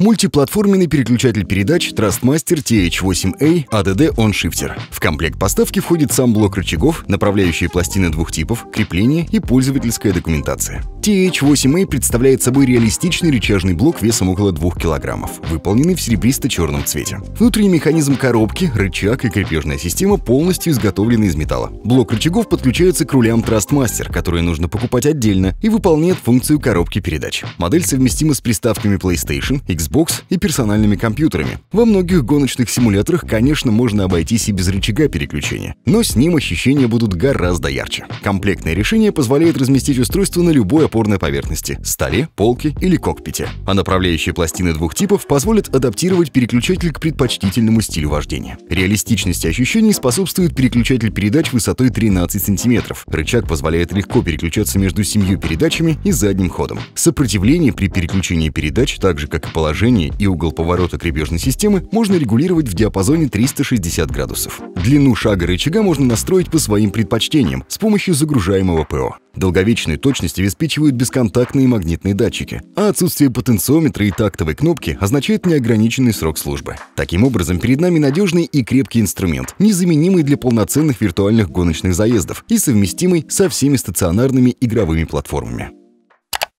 Мультиплатформенный переключатель передач Trustmaster TH8A ADD а On Shifter. В комплект поставки входит сам блок рычагов, направляющие пластины двух типов, крепление и пользовательская документация. TH-8A представляет собой реалистичный рычажный блок весом около 2 кг, выполненный в серебристо-черном цвете. Внутренний механизм коробки, рычаг и крепежная система полностью изготовлены из металла. Блок рычагов подключается к рулям Trustmaster, которые нужно покупать отдельно, и выполняет функцию коробки передач. Модель совместима с приставками PlayStation, Xbox и персональными компьютерами. Во многих гоночных симуляторах, конечно, можно обойтись и без рычага переключения, но с ним ощущения будут гораздо ярче. Комплектное решение позволяет разместить устройство на любое опорной поверхности – столе, полке или кокпите. А направляющие пластины двух типов позволят адаптировать переключатель к предпочтительному стилю вождения. Реалистичности ощущений способствует переключатель передач высотой 13 см. Рычаг позволяет легко переключаться между семью передачами и задним ходом. Сопротивление при переключении передач, так же как и положение и угол поворота крепежной системы, можно регулировать в диапазоне 360 градусов. Длину шага рычага можно настроить по своим предпочтениям с помощью загружаемого ПО. Долговечную точность обеспечивают бесконтактные магнитные датчики, а отсутствие потенциометра и тактовой кнопки означает неограниченный срок службы. Таким образом, перед нами надежный и крепкий инструмент, незаменимый для полноценных виртуальных гоночных заездов и совместимый со всеми стационарными игровыми платформами.